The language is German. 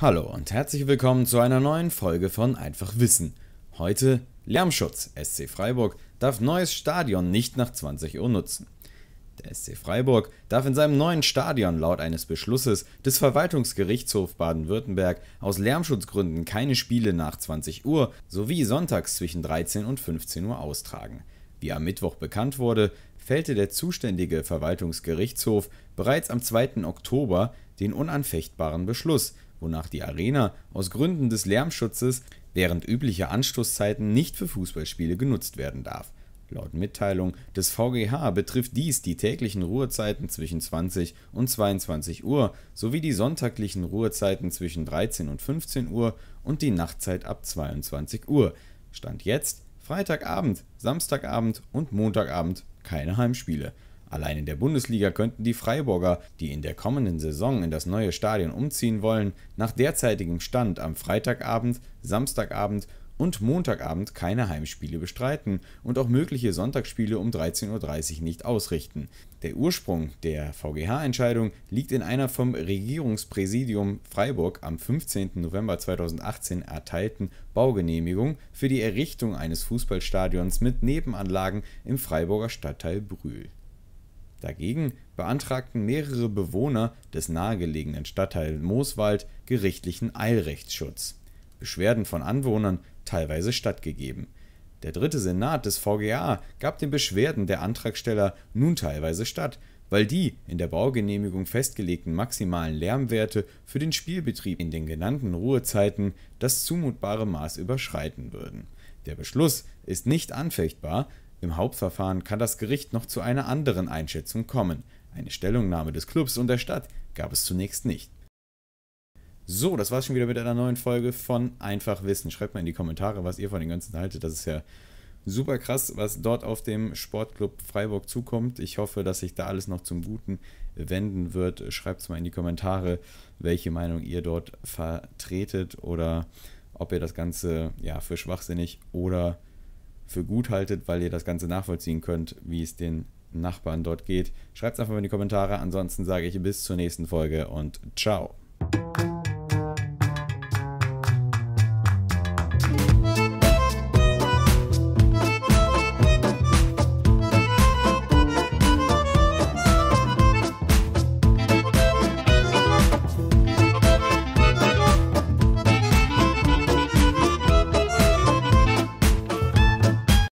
Hallo und herzlich willkommen zu einer neuen Folge von Einfach Wissen. Heute Lärmschutz. SC Freiburg darf neues Stadion nicht nach 20 Uhr nutzen. Der SC Freiburg darf in seinem neuen Stadion laut eines Beschlusses des Verwaltungsgerichtshofs Baden-Württemberg aus Lärmschutzgründen keine Spiele nach 20 Uhr sowie sonntags zwischen 13 und 15 Uhr austragen. Wie am Mittwoch bekannt wurde, fällte der zuständige Verwaltungsgerichtshof bereits am 2. Oktober den unanfechtbaren Beschluss, wonach die Arena aus Gründen des Lärmschutzes während üblicher Anstoßzeiten nicht für Fußballspiele genutzt werden darf. Laut Mitteilung des VGH betrifft dies die täglichen Ruhezeiten zwischen 20 und 22 Uhr sowie die sonntaglichen Ruhezeiten zwischen 13 und 15 Uhr und die Nachtzeit ab 22 Uhr. Stand jetzt Freitagabend, Samstagabend und Montagabend keine Heimspiele. Allein in der Bundesliga könnten die Freiburger, die in der kommenden Saison in das neue Stadion umziehen wollen, nach derzeitigem Stand am Freitagabend, Samstagabend und Montagabend keine Heimspiele bestreiten und auch mögliche Sonntagsspiele um 13.30 Uhr nicht ausrichten. Der Ursprung der VGH-Entscheidung liegt in einer vom Regierungspräsidium Freiburg am 15. November 2018 erteilten Baugenehmigung für die Errichtung eines Fußballstadions mit Nebenanlagen im Freiburger Stadtteil Brühl. Dagegen beantragten mehrere Bewohner des nahegelegenen Stadtteils Mooswald gerichtlichen Eilrechtsschutz. Beschwerden von Anwohnern teilweise stattgegeben. Der dritte Senat des VGA gab den Beschwerden der Antragsteller nun teilweise statt, weil die in der Baugenehmigung festgelegten maximalen Lärmwerte für den Spielbetrieb in den genannten Ruhezeiten das zumutbare Maß überschreiten würden. Der Beschluss ist nicht anfechtbar, im Hauptverfahren kann das Gericht noch zu einer anderen Einschätzung kommen. Eine Stellungnahme des Clubs und der Stadt gab es zunächst nicht. So, das war's schon wieder mit einer neuen Folge von Einfach Wissen. Schreibt mal in die Kommentare, was ihr von den ganzen haltet. Das ist ja super krass, was dort auf dem Sportclub Freiburg zukommt. Ich hoffe, dass sich da alles noch zum Guten wenden wird. Schreibt es mal in die Kommentare, welche Meinung ihr dort vertretet oder ob ihr das Ganze ja, für schwachsinnig oder für gut haltet, weil ihr das Ganze nachvollziehen könnt, wie es den Nachbarn dort geht. Schreibt es einfach mal in die Kommentare. Ansonsten sage ich bis zur nächsten Folge und ciao.